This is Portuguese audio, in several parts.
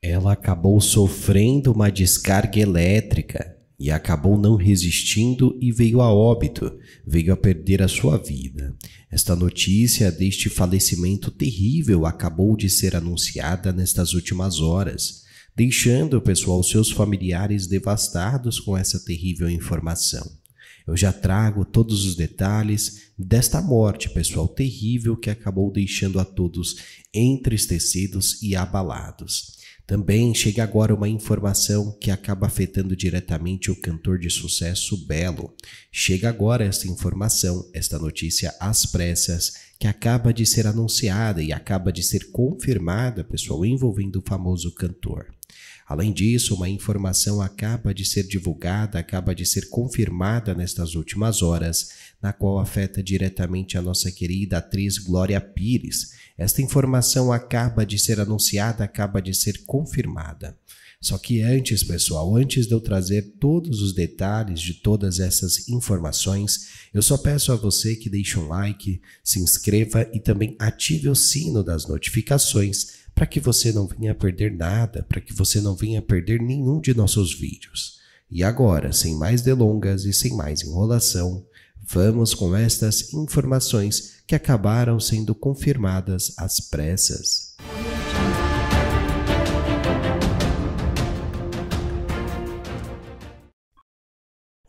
Ela acabou sofrendo uma descarga elétrica e acabou não resistindo e veio a óbito, veio a perder a sua vida. Esta notícia deste falecimento terrível acabou de ser anunciada nestas últimas horas, deixando, pessoal, seus familiares devastados com essa terrível informação. Eu já trago todos os detalhes desta morte, pessoal, terrível que acabou deixando a todos entristecidos e abalados. Também chega agora uma informação que acaba afetando diretamente o cantor de sucesso Belo. Chega agora esta informação, esta notícia às pressas, que acaba de ser anunciada e acaba de ser confirmada, pessoal, envolvendo o famoso cantor. Além disso, uma informação acaba de ser divulgada, acaba de ser confirmada nestas últimas horas, na qual afeta diretamente a nossa querida atriz Glória Pires. Esta informação acaba de ser anunciada, acaba de ser confirmada. Só que antes, pessoal, antes de eu trazer todos os detalhes de todas essas informações, eu só peço a você que deixe um like, se inscreva e também ative o sino das notificações para que você não venha perder nada, para que você não venha perder nenhum de nossos vídeos. E agora, sem mais delongas e sem mais enrolação, vamos com estas informações que acabaram sendo confirmadas às pressas.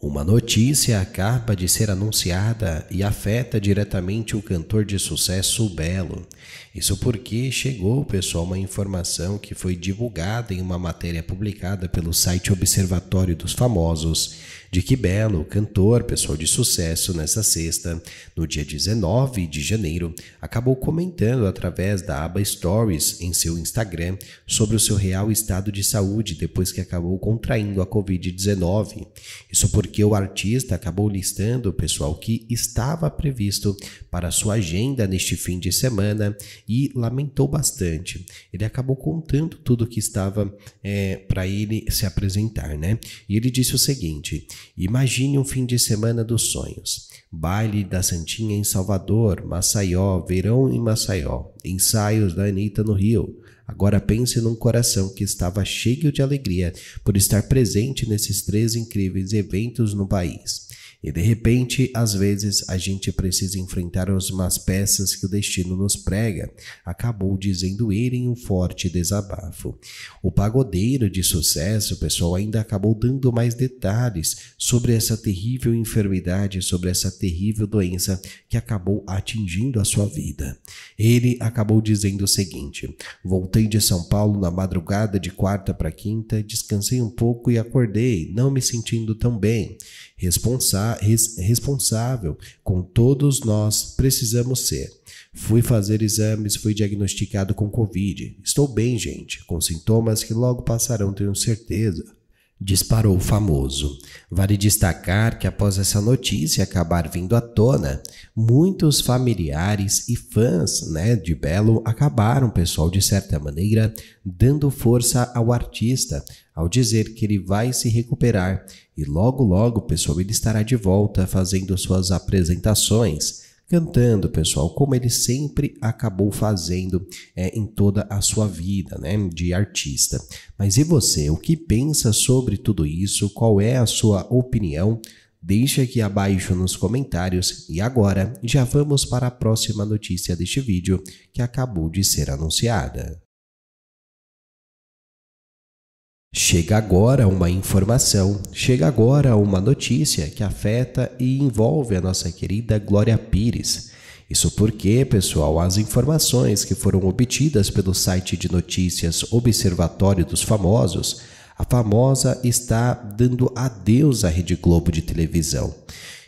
Uma notícia acaba de ser anunciada e afeta diretamente o cantor de sucesso Belo. Isso porque chegou, pessoal, uma informação que foi divulgada em uma matéria publicada pelo site Observatório dos Famosos de que Belo, cantor, pessoa de sucesso nessa sexta, no dia 19 de janeiro, acabou comentando através da aba Stories em seu Instagram sobre o seu real estado de saúde depois que acabou contraindo a Covid-19. Isso porque o artista acabou listando o pessoal que estava previsto para sua agenda neste fim de semana e lamentou bastante. Ele acabou contando tudo o que estava é, eh, para ele se apresentar, né? E ele disse o seguinte: Imagine um fim de semana dos sonhos. Baile da Santinha em Salvador, Massaió verão em Massaió, ensaios da Anitta no Rio. Agora pense num coração que estava cheio de alegria por estar presente nesses três incríveis eventos no país. E de repente, às vezes, a gente precisa enfrentar as más peças que o destino nos prega, acabou dizendo ele em um forte desabafo. O pagodeiro de sucesso, pessoal, ainda acabou dando mais detalhes sobre essa terrível enfermidade, sobre essa terrível doença que acabou atingindo a sua vida. Ele acabou dizendo o seguinte: Voltei de São Paulo na madrugada de quarta para quinta, descansei um pouco e acordei, não me sentindo tão bem responsa res, responsável com todos nós precisamos ser. Fui fazer exames, fui diagnosticado com Covid. Estou bem, gente, com sintomas que logo passarão, tenho certeza disparou o famoso. Vale destacar que após essa notícia acabar vindo à tona, muitos familiares e fãs né, de Belo acabaram, pessoal, de certa maneira, dando força ao artista, ao dizer que ele vai se recuperar e logo logo, pessoal, ele estará de volta fazendo suas apresentações cantando, pessoal, como ele sempre acabou fazendo é, em toda a sua vida né, de artista. Mas e você, o que pensa sobre tudo isso? Qual é a sua opinião? Deixe aqui abaixo nos comentários e agora já vamos para a próxima notícia deste vídeo que acabou de ser anunciada. Chega agora uma informação, chega agora uma notícia que afeta e envolve a nossa querida Glória Pires. Isso porque, pessoal, as informações que foram obtidas pelo site de notícias Observatório dos Famosos, a famosa está dando adeus à Rede Globo de televisão.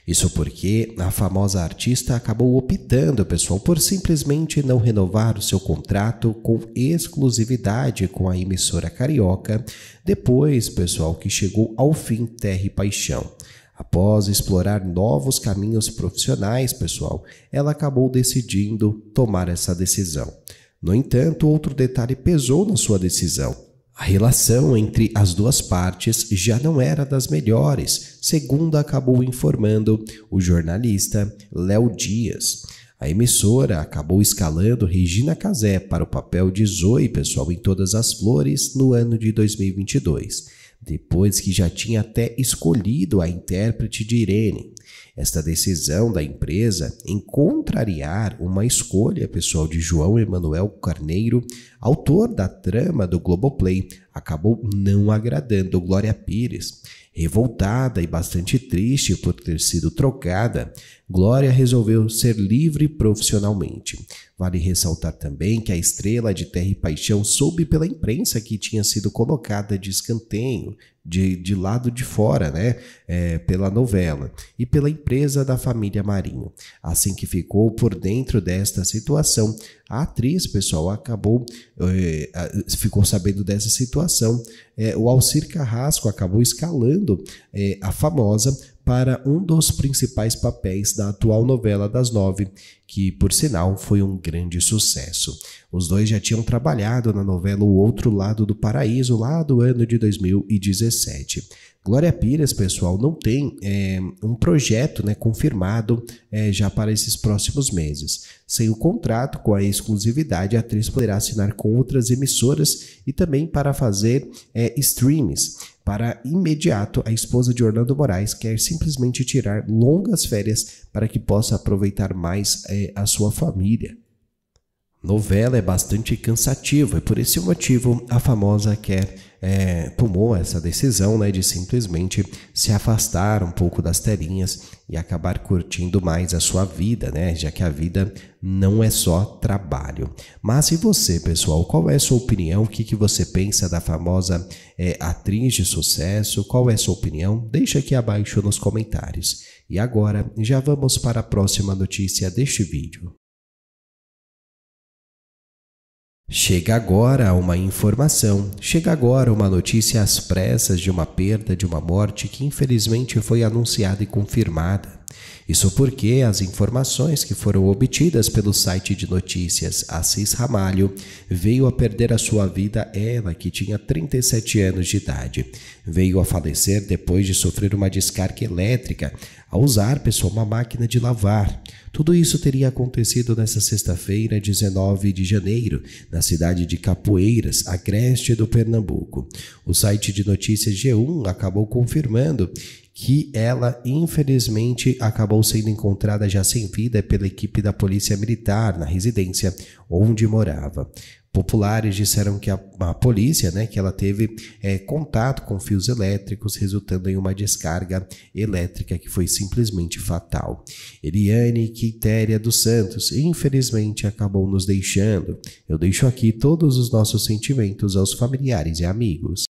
Isso porque a famosa artista acabou optando, pessoal, por simplesmente não renovar o seu contrato com exclusividade com a emissora carioca, depois, pessoal, que chegou ao fim Terra e Paixão. Após explorar novos caminhos profissionais, pessoal, ela acabou decidindo tomar essa decisão. No entanto, outro detalhe pesou na sua decisão a relação entre as duas partes já não era das melhores, segundo acabou informando o jornalista Léo Dias. A emissora acabou escalando Regina Casé para o papel de Zoe Pessoal em Todas as Flores no ano de 2022, depois que já tinha até escolhido a intérprete de Irene. Esta decisão da empresa em contrariar uma escolha pessoal de João Emanuel Carneiro, autor da trama do Globoplay, acabou não agradando Glória Pires. Revoltada e bastante triste por ter sido trocada, Glória resolveu ser livre profissionalmente. Vale ressaltar também que a estrela de Terra e Paixão soube pela imprensa que tinha sido colocada de escanteio, de, de lado de fora, né? É, pela novela e pela empresa da família Marinho. Assim que ficou por dentro desta situação, a atriz, pessoal, acabou, é, ficou sabendo dessa situação. É, o Alcir Carrasco acabou escalando é, a famosa para um dos principais papéis da atual novela das nove, que, por sinal, foi um grande sucesso. Os dois já tinham trabalhado na novela O Outro Lado do Paraíso, lá do ano de 2017. Glória Pires, pessoal, não tem é, um projeto né, confirmado é, já para esses próximos meses. Sem o contrato com a exclusividade, a atriz poderá assinar com outras emissoras e também para fazer é, streams. Para imediato, a esposa de Orlando Moraes quer simplesmente tirar longas férias para que possa aproveitar mais é, a sua família novela é bastante cansativo e é por esse motivo a famosa quer é, é, tomou essa decisão né, de simplesmente se afastar um pouco das telinhas e acabar curtindo mais a sua vida, né, já que a vida não é só trabalho. Mas e você, pessoal? Qual é a sua opinião? O que, que você pensa da famosa é, atriz de sucesso? Qual é a sua opinião? Deixa aqui abaixo nos comentários. E agora já vamos para a próxima notícia deste vídeo. Chega agora uma informação, chega agora uma notícia às pressas de uma perda, de uma morte que infelizmente foi anunciada e confirmada. Isso porque as informações que foram obtidas pelo site de notícias Assis Ramalho veio a perder a sua vida ela, que tinha 37 anos de idade. Veio a falecer depois de sofrer uma descarga elétrica ao usar, pessoal, uma máquina de lavar. Tudo isso teria acontecido nesta sexta-feira, 19 de janeiro, na cidade de Capoeiras, agreste do Pernambuco. O site de notícias G1 acabou confirmando que ela, infelizmente, acabou acabou sendo encontrada já sem vida pela equipe da Polícia Militar na residência onde morava. Populares disseram que a, a polícia, né, que ela teve é, contato com fios elétricos, resultando em uma descarga elétrica que foi simplesmente fatal. Eliane Quitéria dos Santos, infelizmente, acabou nos deixando. Eu deixo aqui todos os nossos sentimentos aos familiares e amigos.